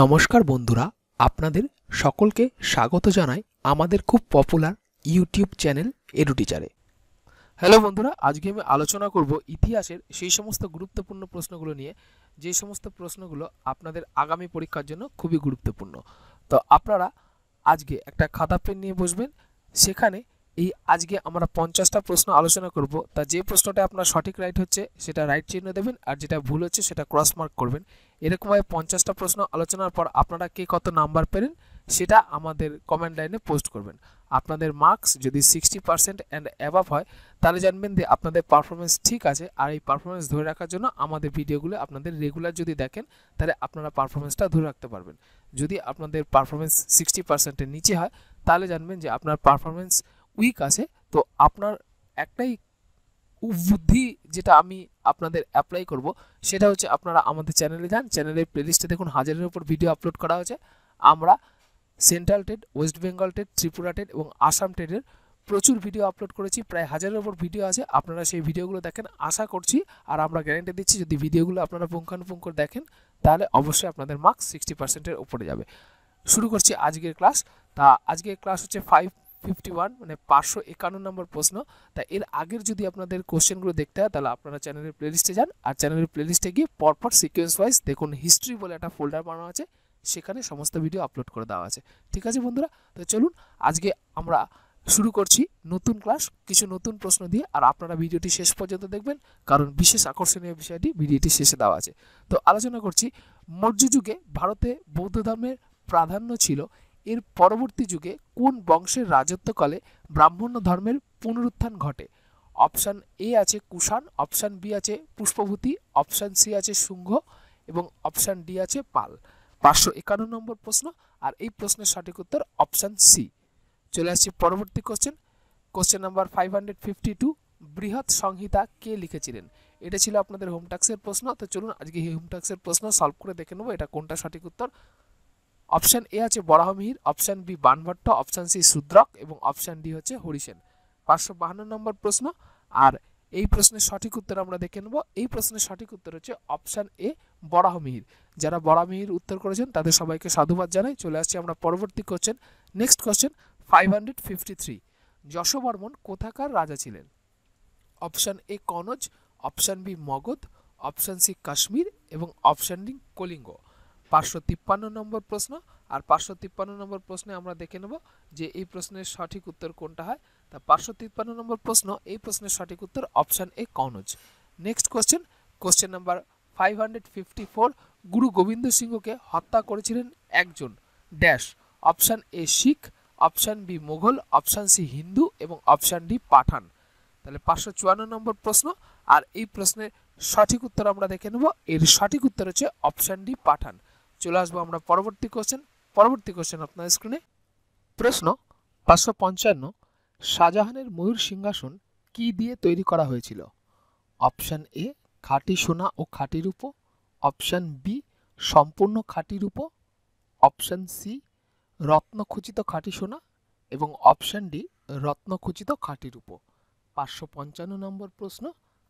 নমস্কার বন্ধুরা আপনাদের সকলকে স্বাগত জানাই আমাদের খুব পপুলার ইউটিউব চ্যানেল এডুটিচারে হ্যালো বন্ধুরা আজকে আমি আলোচনা করব ইতিহাসের সেই সমস্ত গুরুত্বপূর্ণ প্রশ্নগুলো নিয়ে যে সমস্ত প্রশ্নগুলো আপনাদের আগামী পরীক্ষার জন্য খুবই গুরুত্বপূর্ণ তো আপনারা আজকে একটা খাতা পেন নিয়ে বসবেন সেখানে এই আজকে আমরা পঞ্চাশটা প্রশ্ন আলোচনা করব তা যে প্রশ্নটা আপনার সঠিক রাইট হচ্ছে সেটা রাইট চিহ্ন দেবেন আর যেটা ভুল হচ্ছে সেটা ক্রস মার্ক করবেন এরকমভাবে পঞ্চাশটা প্রশ্ন আলোচনার পর আপনারা কে কত নাম্বার পেলেন সেটা আমাদের কমেন্ট লাইনে পোস্ট করবেন আপনাদের মার্কস যদি সিক্সটি পার্সেন্ট অ্যান্ড অ্যাভাব হয় তাহলে জানবেন যে আপনাদের পারফরমেন্স ঠিক আছে আর এই পারফরমেন্স ধরে রাখার জন্য আমাদের ভিডিওগুলো আপনাদের রেগুলার যদি দেখেন তাহলে আপনারা পারফরমেন্সটা ধরে রাখতে পারবেন যদি আপনাদের পারফরমেন্স সিক্সটি পার্সেন্টের নিচে হয় তাহলে জানবেন যে আপনার পারফরমেন্স উইক আছে তো আপনার একটাই বুদ্ধি যেটা আমি আপনাদের অ্যাপ্লাই করব সেটা হচ্ছে আপনারা আমাদের চ্যানেলে যান চ্যানেলের প্লেলিস্টে দেখুন হাজারের উপর ভিডিও আপলোড করা হয়েছে আমরা central TET West Bengal TET Tripura TET এবং আসাম টেডের প্রচুর ভিডিও আপলোড করেছি প্রায় হাজারের উপর ভিডিও আছে আপনারা সেই ভিডিওগুলো দেখেন আশা করছি আর আমরা গ্যারেন্টি দিচ্ছি যদি ভিডিওগুলো আপনারা পুঙ্খানুপুঙ্খ দেখেন তাহলে অবশ্যই আপনাদের মার্কস সিক্সটি পার্সেন্টের উপরে যাবে শুরু করছি আজকের ক্লাস তা আজকের ক্লাস হচ্ছে ফাইভ ফিফটি ওয়ান মানে পাঁচশো একান্ন নম্বর প্রশ্ন তা এর আগের যদি আপনাদের কোশ্চেনগুলো দেখতে হয় তাহলে আপনারা চ্যানেলের প্লেলিস্টে যান আর চ্যানেলের প্লেলিস্টে গিয়ে পরপর সিকোয়েন্স ওয়াইজ দেখুন হিস্ট্রি বলে একটা ফোল্ডার বানানো আছে সেখানে সমস্ত ভিডিও আপলোড করে দেওয়া আছে ঠিক আছে বন্ধুরা তো চলুন আজকে আমরা শুরু করছি নতুন ক্লাস কিছু নতুন প্রশ্ন দিয়ে আর আপনারা ভিডিওটি শেষ পর্যন্ত দেখবেন কারণ বিশেষ আকর্ষণীয় বিষয়টি ভিডিওটি শেষে দেওয়া আছে তো আলোচনা করছি মৌর্য যুগে ভারতে বৌদ্ধ ধর্মের প্রাধান্য ছিল এর পরবর্তী যুগে কোন বংশের রাজত্বকালে ব্রাহ্মণ্য ধর্মের পুনরুত্থান ঘটে অপশান এ আছে কুষাণ অপশান বি আছে পুষ্পভূতি অপশান সি আছে শুঙ্গ এবং অপশান ডি আছে পাল পাঁচশো একান্ন নম্বর প্রশ্ন আর এই প্রশ্নের সঠিক উত্তর অপশান সি চলে আসছি পরবর্তী question question number five hundred fifty two বৃহৎ সংহিতা কে লিখেছিলেন এটা ছিল আপনাদের হোমটাক্সের প্রশ্ন তো চলুন আজকে এই হোমটাক্সের প্রশ্ন সলভ করে দেখে নেবো এটা কোনটা সঠিক উত্তর অপশান এ আছে Varahamihira option B Banabhatta option C Shudraka এবং অপশান ডি হচ্ছে হরিসেন পাঁচশো বাহান্ন নম্বর প্রশ্ন আর এই প্রশ্নের সঠিক উত্তর আমরা দেখে নেব এই প্রশ্নের সঠিক উত্তর হচ্ছে অপশান এ বরাহমিহির যারা বরাহমিহির উত্তর করেছেন তাদের সবাইকে সাধুবাদ জানাই চলে আসছি আমরা পরবর্তী question next question five hundred fifty three Yashovarman কোথাকার রাজা ছিলেন option A Kannauj option B Magadh option C Kashmir এবং অপশান ডি কলিঙ্গ পাঁচশো তিপ্পান্ন নম্বর প্রশ্ন আর পাঁচশো তিপ্পান্ন নম্বর প্রশ্নে আমরা দেখে নেব যে এই প্রশ্নের সঠিক উত্তর কোনটা হয় তা পাঁচশো তিপ্পান্ন নম্বর প্রশ্ন এই প্রশ্নের সঠিক উত্তর option A Kannauj next question question number five hundred fifty four Guru Gobind সিংহকে হত্যা করেছিলেন একজন dash option A Sikh option B Mughal option C Hindu এবং অপশান ডি পাঠান তাহলে পাঁচশো চুয়ান্ন নম্বর প্রশ্ন আর এই প্রশ্নের সঠিক উত্তর আমরা দেখে নেব এর সঠিক উত্তর হচ্ছে অপশান ডি পাঠান চলে আসবো আমরা পরবর্তী কোশ্চেন পরবর্তী কোশ্চেন আপনার স্ক্রিনে প্রশ্ন পাঁচশো পঞ্চান্ন শাহজাহানের ময়ূর সিংহাসন কি দিয়ে তৈরি করা হয়েছিল অপশান এ খাঁটি সোনা ও খাঁটি রূপো অপশান বি সম্পূর্ণ খাঁটি রূপো অপশান সি রত্নখচিত খাঁটি সোনা এবং অপশান ডি রত্নখচিত খাঁটি রূপো পাঁচশো পঞ্চান্ন নম্বর প্রশ্ন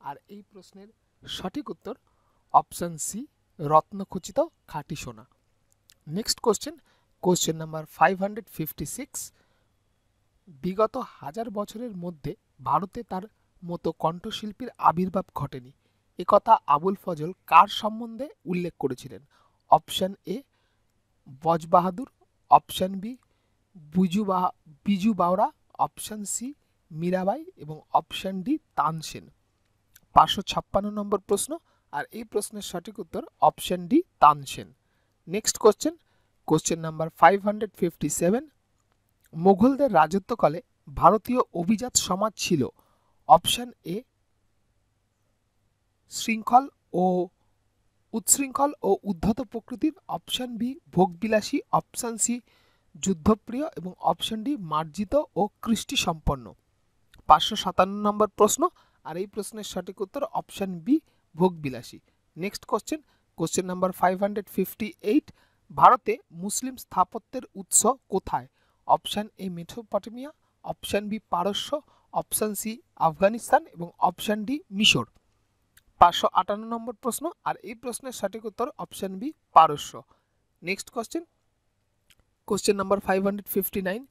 আর এই প্রশ্নের সঠিক উত্তর অপশান সি রত্নখচিত খাঁটি সোনা next question question number five hundred fifty six বিগত হাজার বছরের মধ্যে ভারতে তার মতো কণ্ঠশিল্পীর আবির্ভাব ঘটেনি একথা আবুল ফজল কার সম্বন্ধে উল্লেখ করেছিলেন option A Baz Bahadur option B বুজু বাহা বিজু বাওরা অপশান সি মীরাবাই এবং অপশান ডি তানসেন পাঁচশো ছাপ্পান্ন নম্বর প্রশ্ন আর এই প্রশ্নের সঠিক উত্তর option D Tansen next question question number five hundred fifty seven মুঘলদের রাজত্বকালে ভারতীয় অভিজাত সমাজ ছিল অপশান এ শৃঙ্খল ও উচ্ছৃঙ্খল ও উদ্ধত প্রকৃতির অপশান বি ভোগবিলাসী অপশান সি যুদ্ধপ্রিয় এবং অপশান ডি মার্জিত ও কৃষ্টি সম্পন্ন পাঁচশো সাতান্ন নম্বর প্রশ্ন আর এই প্রশ্নের সঠিক উত্তর অপশান বি ভোগ বিলাসী next question question number five hundred fifty eight ভারতে মুসলিম স্থাপত্যের উৎস কোথায় option A Mesopotamia option B পারস্য অপশান সি আফগানিস্তান এবং অপশান ডি মিশর পাঁচশো আটান্ন নম্বর প্রশ্ন আর এই প্রশ্নের সঠিক উত্তর অপশান বি পারস্য next question question number five hundred fifty nine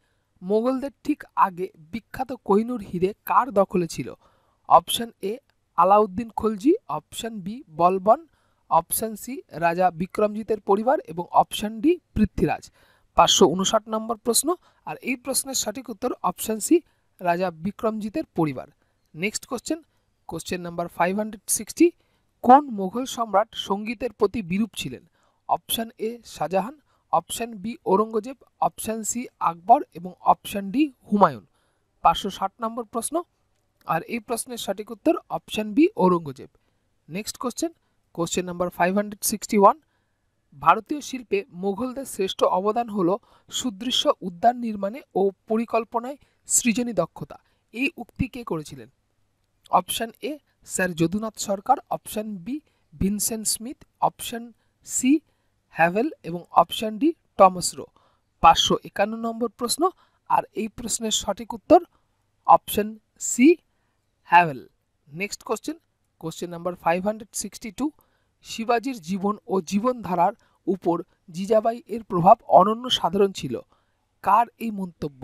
মোগলদের ঠিক আগে বিখ্যাত কহিনুর হিরে কার দখলে ছিল option A Alauddin Khalji option B Balban option C রাজা বিক্রমজিতের পরিবার এবং অপশান ডি পৃথ্বীরাজ পাঁচশো উনষাট নম্বর প্রশ্ন আর এই প্রশ্নের সঠিক উত্তর অপশান সি রাজা বিক্রমজিতের পরিবার next question question number five hundred sixty কোন মোঘল সম্রাট সঙ্গীতের প্রতি বিরূপ ছিলেন option A Shah Jahan option B Aurangzeb option C Akbar এবং অপশান ডি হুমায়ুন পাঁচশো ষাট নম্বর প্রশ্ন আর এই প্রশ্নের সঠিক উত্তর option B Aurangzeb next question question number five hundred sixty one ভারতীয় শিল্পে মুঘলদের শ্রেষ্ঠ অবদান হল সুদৃশ্য উদ্যান নির্মাণে ও পরিকল্পনায় সৃজনী দক্ষতা এই উক্তি কে করেছিলেন option A sir Jadunath Sarkar option B Vincent Smith option C Havell এবং অপশান ডি টমাস রো পাঁচশো একান্ন নম্বর প্রশ্ন আর এই প্রশ্নের সঠিক উত্তর option C Havell next question question number five hundred sixty two শিবাজির জীবন ও জীবনধারার উপর জিজাবাই এর প্রভাব অনন্য সাধারণ ছিল কার এই মন্তব্য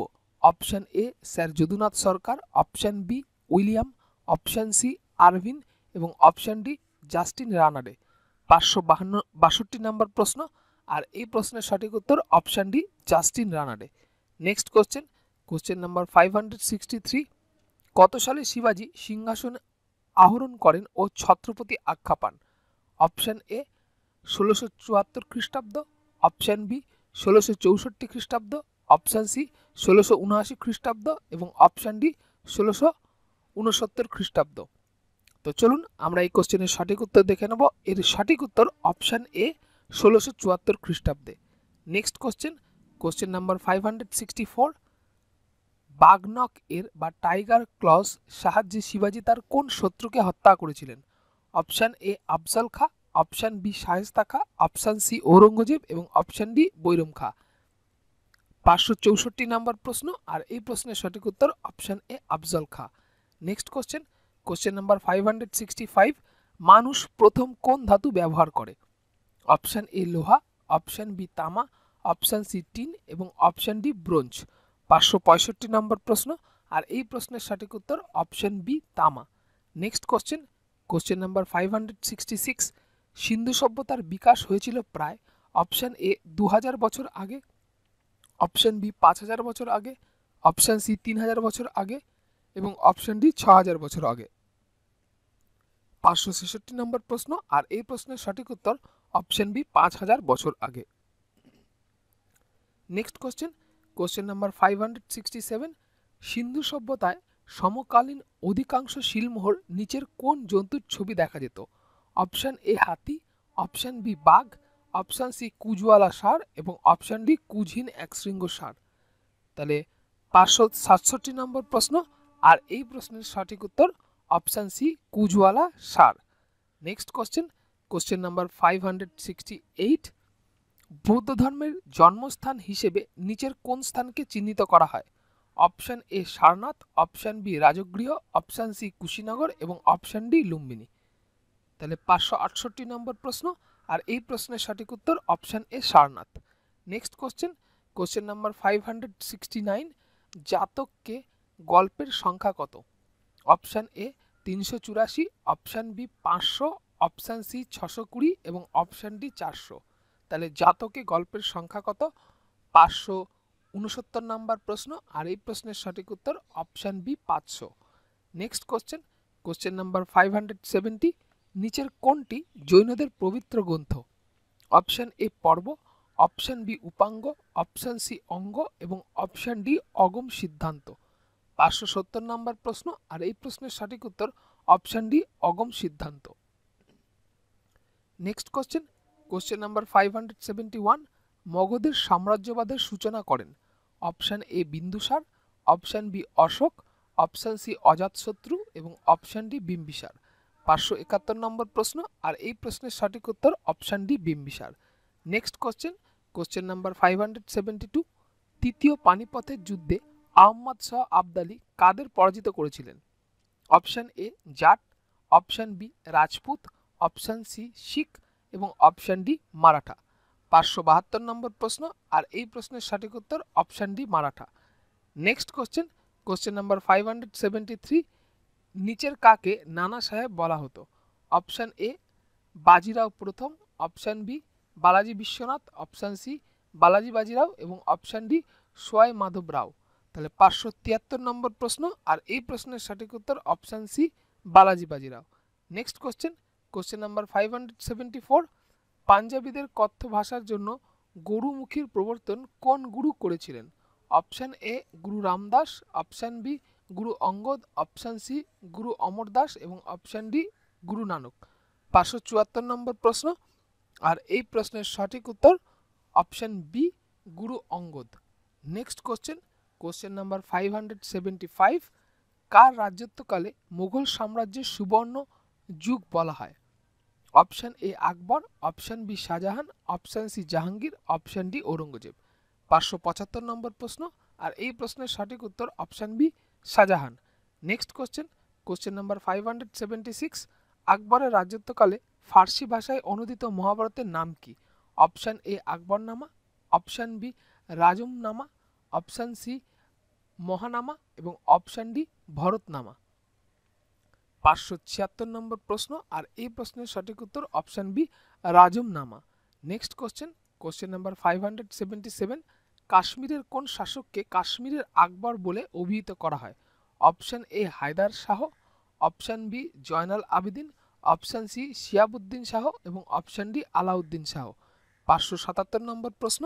option A sir Jadunath Sarkar option B William option C Irvine এবং অপশান ডি জাস্টিন রানারে পাঁচশো বাহান্ন বাষট্টি নাম্বার প্রশ্ন আর এই প্রশ্নের সঠিক উত্তর option D justice Ranade next question question number five hundred sixty three কত সালে শিবাজি সিংহাসন আহরণ করেন ও ছত্রপতি আখ্যা পান অপশান এ ষোলোশো চুয়াত্তর খ্রিস্টাব্দ অপশান বি ষোলোশো চৌষট্টি খ্রিস্টাব্দ অপশান সি ষোলোশো উনআশি খ্রিস্টাব্দ এবং অপশান ডি ষোলোশো উনসত্তর খ্রিস্টাব্দ তো চলুন আমরা এই কোশ্চেনের সঠিক উত্তর দেখে নেব এর সঠিক উত্তর অপশান এ ষোলোশো চুয়াত্তর খ্রিস্টাব্দে next question question number five hundred sixty four বাগনক এর বা টাইগার ক্লস সাহায্যে শিবাজি তার কোন শত্রুকে হত্যা করেছিলেন অপশান এ আফজল খা অপশান বি শাহেস্তা খা অপশান সি ঔরঙ্গজেব এবং অপশান ডি বৈরম খা পাঁচশো চৌষট্টি নম্বর প্রশ্ন আর এই প্রশ্নের সঠিক উত্তর option A Afzal Khan next question question number five hundred sixty five মানুষ প্রথম কোন ধাতু ব্যবহার করে অপশান এ লোহা অপশান বি তামা অপশান সি টিন এবং অপশান ডি ব্রোঞ্জ পাঁচশো পঁয়ষট্টি নম্বর প্রশ্ন আর এই প্রশ্নের সঠিক উত্তর অপশন বি তামা next question question number five hundred sixty six Sindhu সভ্যতার বিকাশ হয়েছিল প্রায় অপশান এ দু বছর আগে অপশান বি পাঁচ হাজার বছর আগে অপশান সি তিন হাজার বছর আগে এবং অপশান ডি ছ হাজার বছর আগে পাঁচশো ছেষট্টি নম্বর প্রশ্ন আর এই প্রশ্নের সঠিক উত্তর অপশান বি পাঁচ হাজার বছর আগে next question question number five hundred sixty seven Sindhu সভ্যতায় সমকালীন অধিকাংশ শিলমোহর নিচের কোন জন্তুর ছবি দেখা যেত অপশান এ হাতি অপশান বি বাঘ অপশান সি কুজওয়ালা সার এবং অপশান ডি কুজহীন এক শৃঙ্গ সার তাহলে পাঁচশো সাতষট্টি নম্বর প্রশ্ন আর এই প্রশ্নের সঠিক উত্তর অপশান সি কুজওয়ালা সার next question question number five hundred sixty eight বৌদ্ধ ধর্মের জন্মস্থান হিসেবে নিচের কোন স্থানকে চিহ্নিত করা হয় option A Sarnath option B Rajagriha option C Kushinagar এবং অপশান ডি লুম্বিনী তাহলে পাঁচশো আটষট্টি নম্বর প্রশ্ন আর এই প্রশ্নের সঠিক উত্তর option A Sarnath next question question number five hundred sixty nine জাতককে গল্পের সংখ্যা কত অপশান এ তিনশো চুরাশি অপশান বি পাঁচশো অপশান সি ছশো কুড়ি এবং অপশান ডি চারশো তাহলে জাতকে গল্পের সংখ্যা কত পাঁচশো উনসত্তর নাম্বার প্রশ্ন আর এই প্রশ্নের সঠিক উত্তর অপশান বি পাঁচশো next question question number five hundred seventy নিচের কোনটি জৈনদের পবিত্র গ্রন্থ অপশান এ পর্ব অপশান বি উপাঙ্গ অপশান সি অঙ্গ এবং অপশান ডি অগম সিদ্ধান্ত পাঁচশো সত্তর নাম্বার প্রশ্ন আর এই প্রশ্নের সঠিক উত্তর অপশান ডি অগম সিদ্ধান্ত next question question number five hundred seventy one মগধের সাম্রাজ্যবাদের সূচনা করেন option A Bindusara option B Ashoka option C Ajatashatru এবং অপশান ডি বিম্বিসার পাঁচশো একাত্তর নম্বর প্রশ্ন আর এই প্রশ্নের সঠিক উত্তর option D Bimbisara next question question number five hundred seventy two তৃতীয় পানিপথের যুদ্ধে আহম্মদ শাহ আবদালি কাদের পরাজিত করেছিলেন option A Jat option B Rajput option C Sikh এবং অপশান ডি মারাঠা পাঁচশো বাহাত্তর নম্বর প্রশ্ন আর এই প্রশ্নের সঠিক উত্তর option D Maratha next question question number five hundred seventy three নিচের কাকে নানা সাহেব বলা হতো অপশান এ বাজিরাও প্রথম option B Balaji Vishwanath option C Balaji Bajirao এবং অপশান ডি সোয়াই মাধব রাও তাহলে পাঁচশো তিয়াত্তর নম্বর প্রশ্ন আর এই প্রশ্নের সঠিক উত্তর option C Balaji Bajirao next question question number five hundred seventy four পাঞ্জাবিদের কথ্য ভাষার জন্য গুরুমুখীর প্রবর্তন কোন গুরু করেছিলেন অপশান এ গুরু Ramdas option B Guru Angad option C গুরু অমর দাস এবং অপশান ডি গুরু নানক পাঁচশো চুয়াত্তর নম্বর প্রশ্ন আর এই প্রশ্নের সঠিক উত্তর option B Guru Angad next question question number five hundred seventy five কার রাজত্বকালে মুঘল সাম্রাজ্যের সুবর্ণ যুগ বলা হয় option A Akbar option B Shah Jahan option C Jahangir option D Aurangzeb পাঁচশো পঁচাত্তর নম্বর প্রশ্ন আর এই প্রশ্নের সঠিক উত্তর option B Shah Jahan next question question number five hundred seventy six আকবরের রাজত্বকালে ফার্সি ভাষায় অনুদিত মহাভারতের নাম কি option A Akbarnama option B Razmnama option C মহানামা এবং অপশান ডি ভরতনামা পাঁচশো ছিয়াত্তর নম্বর প্রশ্ন আর এই প্রশ্নের সঠিক উত্তর option B Razmnama next question question number five hundred seventy seven কাশ্মীরের কোন শাসককে কাশ্মীরের আকবর বলে অভিহিত করা হয় option A Haidar Shah option B Zainul Abedin option C Shihabuddin Shah এবং অপশান ডি আলাউদ্দিন শাহ পাঁচশো সাতাত্তর নম্বর প্রশ্ন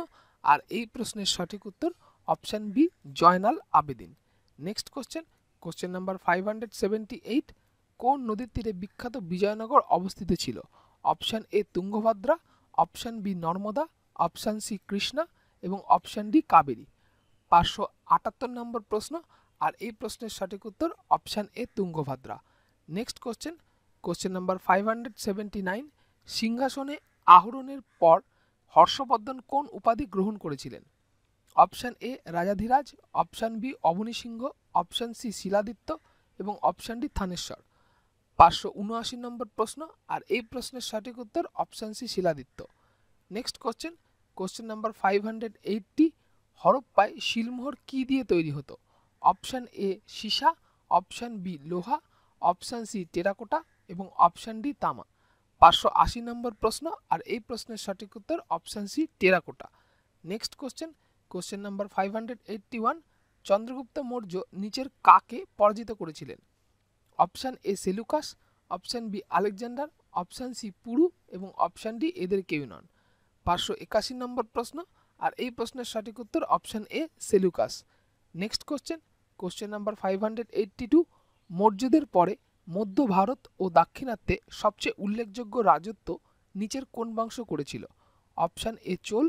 আর এই প্রশ্নের সঠিক উত্তর option B Zainul Abedin next question question number five hundred seventy eight কোন নদীর তীরে বিখ্যাত বিজয়নগর অবস্থিত ছিল option A Tungabhadra option B Narmada option C Krishna এবং অপশান ডি কাবেরী পাঁচশো আটাত্তর নম্বর প্রশ্ন আর এই প্রশ্নের সঠিক উত্তর option A Tungabhadra next question question number five hundred seventy nine সিংহাসনে আহরণের পর হর্ষবর্ধন কোন উপাধি গ্রহণ করেছিলেন option A Rajadhiraj option B Avani Simha option C Shiladitya এবং অপশান ডি থানেশ্বর পাঁচশো উনআশি নম্বর প্রশ্ন আর এই প্রশ্নের সঠিক উত্তর option C Shiladitya next question question number five hundred eighty হরপ্পায় শিলমোহর কি দিয়ে তৈরি হতো অপশান এ সীসা অপশান বি লোহা অপশান সি টেরাকোটা এবং অপশান ডি তামা পাঁচশো আশি নম্বর প্রশ্ন আর এই প্রশ্নের সঠিক উত্তর option C terracotta next question question number five hundred eighty one Chandragupta Maurya নিচের কাকে পরাজিত করেছিলেন option A Seleucus option B Alexander option C Puru এবং অপশান ডি এদের কেউ নন পাঁচশো একাশি নম্বর প্রশ্ন আর এই প্রশ্নের সঠিক উত্তর option A Seleucus next question question number five hundred eighty two মৌর্যদের পরে মধ্য ভারত ও দাক্ষিণাত্যে সবচেয়ে উল্লেখযোগ্য রাজত্ব নিচের কোন বংশ করেছিল option A Chola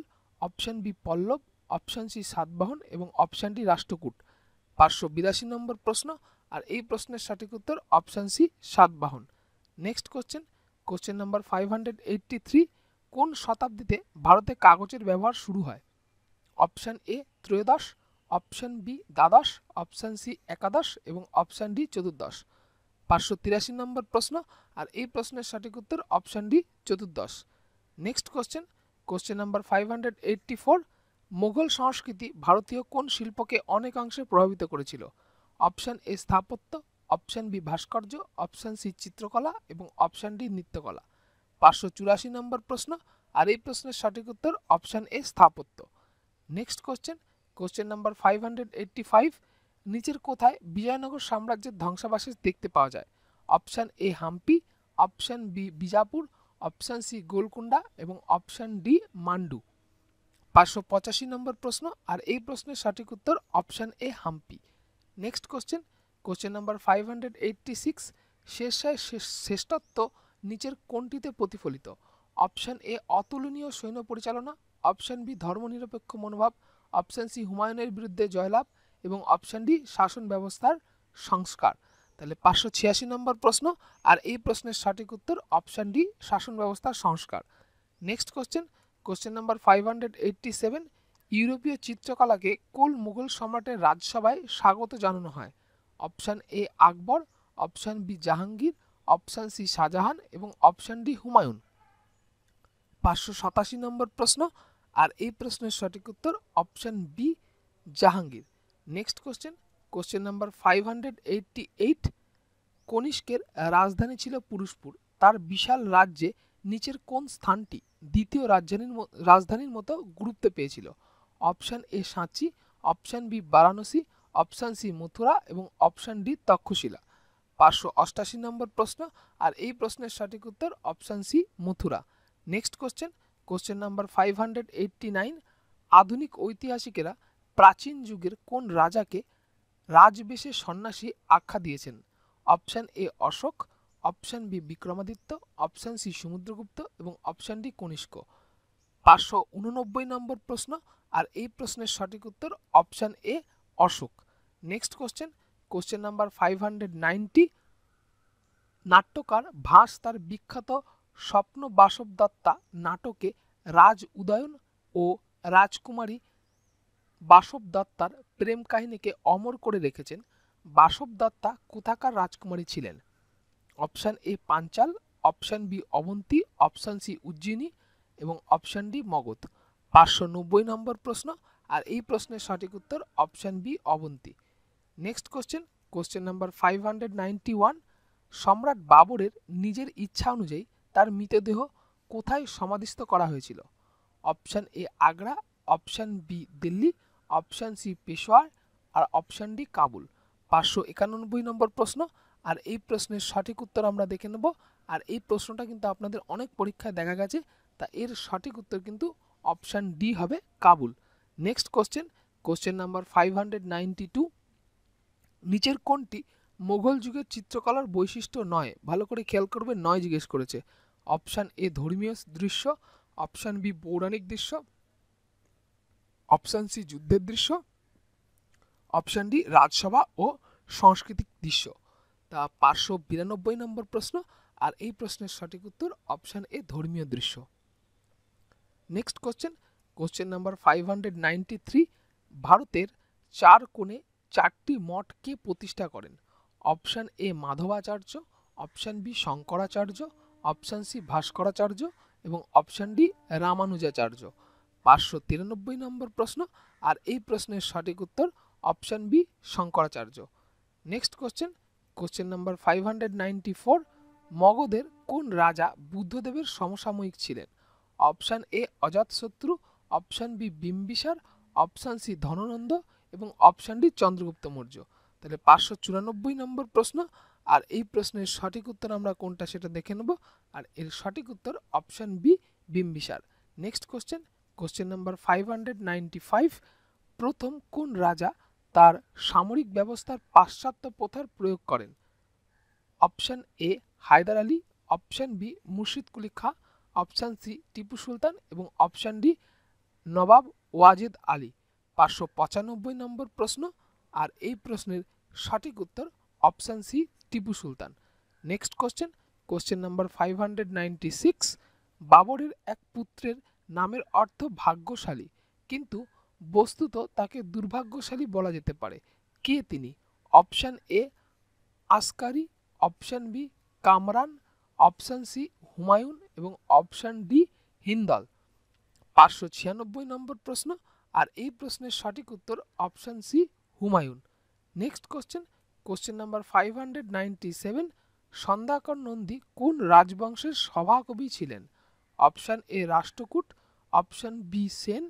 option B Pallava option C Satavahana এবং অপশান ডি রাষ্ট্রকূট পাঁচশো বিরাশি নম্বর প্রশ্ন আর এই প্রশ্নের সঠিক উত্তর option C Satavahana next question question number five hundred eighty three কোন শতাব্দীতে ভারতে কাগজের ব্যবহার শুরু হয় অপশান এ ত্রয়োদশ অপশান বি দ্বাদশ অপশান সি একাদশ এবং অপশান ডি চতুর্দশ পাঁচশো তিরাশি নম্বর প্রশ্ন আর এই প্রশ্নের সঠিক উত্তর অপশান ডি চতুর্দশ next question question number five hundred eighty four Mughal সংস্কৃতি ভারতীয় কোন শিল্পকে অনেকাংশে প্রভাবিত করেছিল অপশান এ স্থাপত্য অপশান বি ভাস্কর্য অপশান সি চিত্রকলা এবং অপশান ডি নৃত্যকলা পাঁচশো চুরাশি নম্বর প্রশ্ন আর এই প্রশ্নের সঠিক উত্তর অপশান এ স্থাপত্য next question question number five hundred eighty five নিচের কোথায় বিজয়নগর সাম্রাজ্যের ধ্বংসাবশেষ দেখতে পাওয়া যায় option A Hampi option B Bijapur option C Golconda এবং অপশান ডি মান্ডু পাঁচশো পঁচাশি নম্বর প্রশ্ন আর এই প্রশ্নের সঠিক উত্তর option A Hampi next question question number five hundred eighty six শেষায় শ্রেষ্ঠত্ব নিচের কোনটিতে প্রতিফলিত অপশান এ অতুলনীয় সৈন্য পরিচালনা অপশান বি ধর্মনিরপেক্ষ মনোভাব অপশান সি হুমায়ুনের বিরুদ্ধে জয়লাভ এবং অপশান ডি শাসন ব্যবস্থার সংস্কার তাহলে পাঁচশো ছিয়াশি নম্বর প্রশ্ন আর এই প্রশ্নের সঠিক উত্তর অপশান ডি শাসন ব্যবস্থার সংস্কার next question question number five hundred eighty seven ইউরোপীয় চিত্রকলাকে কুল মুঘল সম্রাটের রাজসভায় স্বাগত জানানো হয় option A Akbar option B Jahangir option C Shah Jahan এবং অপশান ডি হুমায়ুন পাঁচশো সাতাশি নম্বর প্রশ্ন আর এই প্রশ্নের সঠিক উত্তর option B Jahangir next question question number five hundred eighty eight কনিষ্কের রাজধানী ছিল পুরুষপুর তার বিশাল রাজ্যে নিচের কোন স্থানটি দ্বিতীয় রাজধানীর রাজধানীর মতো গুরুত্ব পেয়েছিল অপশান এ সাঁচি option B Varanasi option C Mathura এবং অপশান ডি তক্ষশিলা পাঁচশো অষ্টাশি নম্বর প্রশ্ন আর এই প্রশ্নের সঠিক উত্তর option C Mathura next question question number five hundred eighty nine আধুনিক ঐতিহাসিকেরা প্রাচীন যুগের কোন রাজাকে রাজবেশে সন্ন্যাসী আখ্যা দিয়েছেন option A Ashoka option B Vikramaditya option C Samudragupta এবং অপশান ডি কনিষ্ক পাঁচশো উননব্বই নম্বর প্রশ্ন আর এই প্রশ্নের সঠিক উত্তর option A Ashoka next question question number five hundred ninety নাট্যকার ভাস তার বিখ্যাত স্বপ্ন বাসব দত্তা নাটকে রাজ উদয়ন ও রাজকুমারী বাসব দত্তার প্রেম কাহিনীকে অমর করে রেখেছেন বাসব দত্তা কোথাকার রাজকুমারী ছিলেন option A Panchala option B Avanti option C Ujjaini এবং অপশান ডি মগধ পাঁচশো নব্বই নম্বর প্রশ্ন আর এই প্রশ্নের সঠিক উত্তর option B Avanti next question question number five hundred ninety one সম্রাট বাবরের নিজের ইচ্ছা অনুযায়ী তার মৃতদেহ কোথায় সমাধিস্থ করা হয়েছিল option A Agra option B Delhi option C Peshawar আর অপশান ডি কাবুল পাঁচশো একানব্বই নম্বর প্রশ্ন আর এই প্রশ্নের সঠিক উত্তর আমরা দেখে নেব আর এই প্রশ্নটা কিন্তু আপনাদের অনেক পরীক্ষায় দেখা গেছে তা এর সঠিক উত্তর কিন্তু অপশান ডি হবে Kabul next question question number five hundred ninety two নিচের কোনটি মোঘল যুগের চিত্রকলার বৈশিষ্ট্য নয় ভালো করে খেয়াল করবে নয় জিজ্ঞেস করেছে অপশান এ ধর্মীয় দৃশ্য অপশান বি পৌরাণিক দৃশ্য অপশান সি যুদ্ধের দৃশ্য অপশান ডি রাজসভা ও সাংস্কৃতিক দৃশ্য তা পাঁচশো বিরানব্বই নম্বর প্রশ্ন আর এই প্রশ্নের সঠিক উত্তর অপশান এ ধর্মীয় দৃশ্য next question question number five hundred ninety three ভারতের চার কোণে চারটি মঠকে প্রতিষ্ঠা করেন option A Madhvacharya option B Shankaracharya option C Bhaskaracharya এবং অপশান ডি রামানুজাচার্য পাঁচশো তিরানব্বই নম্বর প্রশ্ন আর এই প্রশ্নের সঠিক উত্তর option B Shankaracharya next question question number five hundred ninety four মগধের কোন রাজা বুদ্ধদেবের সমসাময়িক ছিলেন option A Ajatashatru option B Bimbisara option C Dhanananda এবং অপশান ডি চন্দ্রগুপ্ত মৌর্য তাহলে পাঁচশো চুরানব্বই নম্বর প্রশ্ন আর এই প্রশ্নের সঠিক উত্তর আমরা কোনটা সেটা দেখে নেব আর এর সঠিক উত্তর option B Bimbisara next question question number five hundred ninety five প্রথম কোন রাজা তার সামরিক ব্যবস্থার পাশ্চাত্য প্রথার প্রয়োগ করেন option A Haidar Ali option B Murshid Quli Khan option C Tipu Sultan এবং অপশান ডি নবাব ওয়াজেদ আলী পাঁচশো পঁচানব্বই নম্বর প্রশ্ন আর এই প্রশ্নের সঠিক উত্তর option C Tipu Sultan next question question number five hundred ninety six বাবরের এক পুত্রের নামের অর্থ ভাগ্যশালী কিন্তু বস্তুত তাকে দুর্ভাগ্যশালী বলা যেতে পারে কে তিনি option A Askari option B Kamran option C Humayun এবং অপশান ডি হিন্দল পাঁচশো ছিয়ানব্বই নম্বর প্রশ্ন আর এই প্রশ্নের সঠিক উত্তর option C Humayun next question question number five hundred ninety seven Sandhyakar Nandi কোন রাজবংশের সভাকবি ছিলেন option A Rashtrakuta option B Sena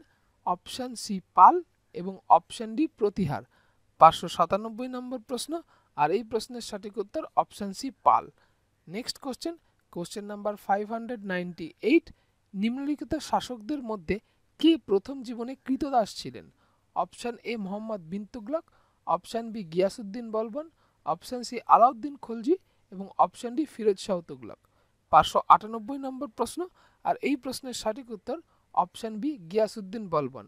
option C Pala এবং অপশান ডি প্রতিহার পাঁচশো সাতানব্বই নম্বর প্রশ্ন আর এই প্রশ্নের সঠিক উত্তর option C Pala next question question number five hundred ninety eight নিম্নলিখিত শাসকদের মধ্যে কে প্রথম জীবনে কৃতদাস ছিলেন option A Muhammad bin Tughluq option B Ghiyasuddin Balban option C Alauddin Khalji এবং অপশান ডি ফিরোজ শাহ তুগলক পাঁচশো আটানব্বই নম্বর প্রশ্ন আর এই প্রশ্নের সঠিক উত্তর option B Ghiyasuddin Balban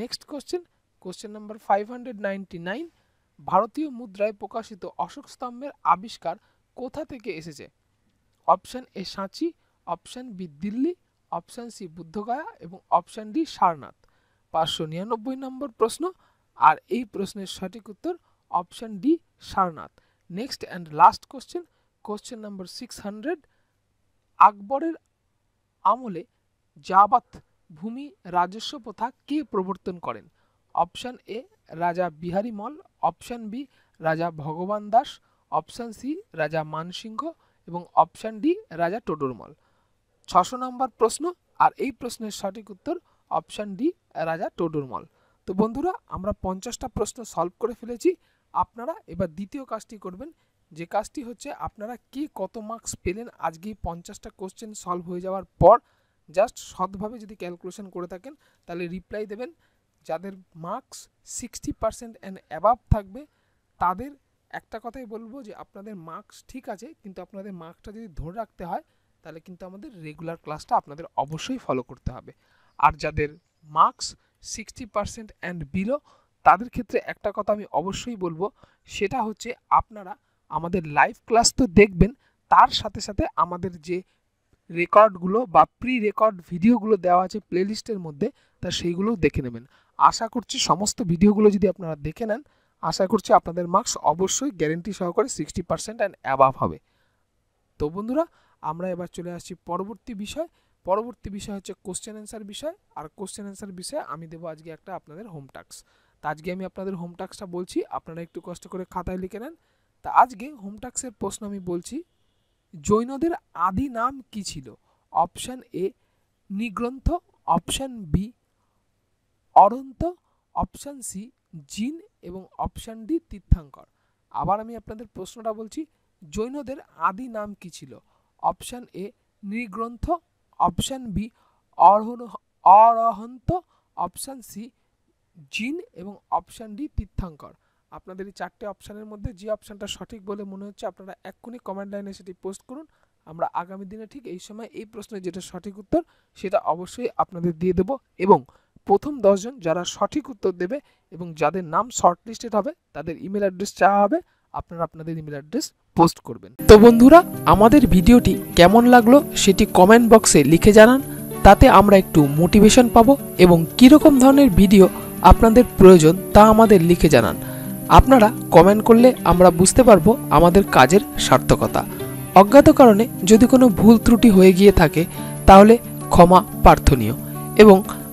next question question number five hundred ninety nine ভারতীয় মুদ্রায় প্রকাশিত অশোক স্তম্ভের আবিষ্কার কোথা থেকে এসেছে অপশান এ সাঁচি option B Delhi option C Bodh Gaya এবং অপশান ডি সারনাথ পাঁচশো নিরানব্বই নম্বর প্রশ্ন আর এই প্রশ্নের সঠিক উত্তর option D Sarnath next and last question question number six hundred আকবরের আমলে জাবাত ভূমি রাজস্ব প্রথা কে প্রবর্তন করেন অপশান এ রাজা বিহারী মল অপশান বি রাজা ভগবান দাস অপশান সি রাজা মানসিংহ এবং অপশান ডি রাজা টোডরমল ছশো নম্বর প্রশ্ন আর এই প্রশ্নের সঠিক উত্তর অপশান ডি রাজা টোডরমল তো বন্ধুরা আমরা পঞ্চাশটা প্রশ্ন সলভ করে ফেলেছি আপনারা এবার দ্বিতীয় কাজটি করবেন যে কাজটি হচ্ছে আপনারা কে কত মার্কস পেলেন আজকে পঞ্চাশটা কোশ্চেন সলভ হয়ে যাওয়ার পর জাস্ট সৎভাবে যদি ক্যালকুলেশন করে থাকেন তাহলে রিপ্লাই দেবেন যাদের marks sixty percent and above থাকবে তাদের একটা কথাই বলবো যে আপনাদের মার্কস ঠিক আছে কিন্তু আপনাদের মার্কসটা যদি ধরে রাখতে হয় তাহলে কিন্তু আমাদের রেগুলার ক্লাসটা আপনাদের অবশ্যই ফলো করতে হবে আর যাদের marks sixty percent and below তাদের ক্ষেত্রে একটা কথা আমি অবশ্যই বলবো সেটা হচ্ছে আপনারা আমাদের লাইভ ক্লাস তো দেখবেন তার সাথে সাথে আমাদের যে রেকর্ডগুলো বা প্রি রেকর্ড ভিডিওগুলো দেওয়া আছে প্লেলিস্টের মধ্যে তা সেইগুলোও দেখে নেবেন আশা করছি সমস্ত ভিডিওগুলো যদি আপনারা দেখে নেন আশা করছি আপনাদের মার্কস অবশ্যই গ্যারেন্টি সহকারে সিক্সটি পার্সেন্ট অ্যান্ড অ্যাবাভ হবে তো বন্ধুরা আমরা এবার চলে আসছি পরবর্তী বিষয় পরবর্তী বিষয় হচ্ছে কোশ্চেন অ্যান্সার বিষয় আর কোশ্চেন অ্যান্সার বিষয়ে আমি দেবো আজকে একটা আপনাদের হোম টাস্ক তা আজকে আমি আপনাদের হোম টাস্কটা বলছি আপনারা একটু কষ্ট করে খাতায় লিখে নেন তা আজকে হোম টাস্কের প্রশ্ন আমি বলছি জৈনদের আদি নাম কি ছিল option A Nigrantha option B Arhant option C Jina এবং অপশান ডি তীর্থাঙ্কর আবার আমি আপনাদের প্রশ্নটা বলছি জৈনদের আদি নাম কি ছিল option A Nigrantha option B Arhant option C Jina এবং অপশান ডি তীর্থাঙ্কর আপনাদের এই চারটে অপশানের মধ্যে যে অপশানটা সঠিক বলে মনে হচ্ছে আপনারা এক্ষুনি কমেন্ট লাইনে সেটি পোস্ট করুন আমরা আগামী দিনে ঠিক এই সময় এই প্রশ্নের যেটা সঠিক উত্তর সেটা অবশ্যই আপনাদের দিয়ে দেব এবং প্রথম দশজন যারা সঠিক উত্তর দেবে এবং যাদের নাম শর্ট লিস্টেড হবে তাদের ইমেল অ্যাড্রেস চাওয়া হবে আপনারা আপনাদের ইমেল অ্যাড্রেস পোস্ট করবেন তো বন্ধুরা আমাদের ভিডিওটি কেমন লাগলো সেটি কমেন্ট বক্সে লিখে জানান তাতে আমরা একটু মোটিভেশন পাবো এবং কীরকম ধরনের ভিডিও আপনাদের প্রয়োজন তা আমাদের লিখে জানান আপনারা কমেন্ট করলে আমরা বুঝতে পারবো আমাদের কাজের সার্থকতা অজ্ঞাত কারণে যদি কোনো ভুল ত্রুটি হয়ে গিয়ে থাকে তাহলে ক্ষমা প্রার্থনীয় এবং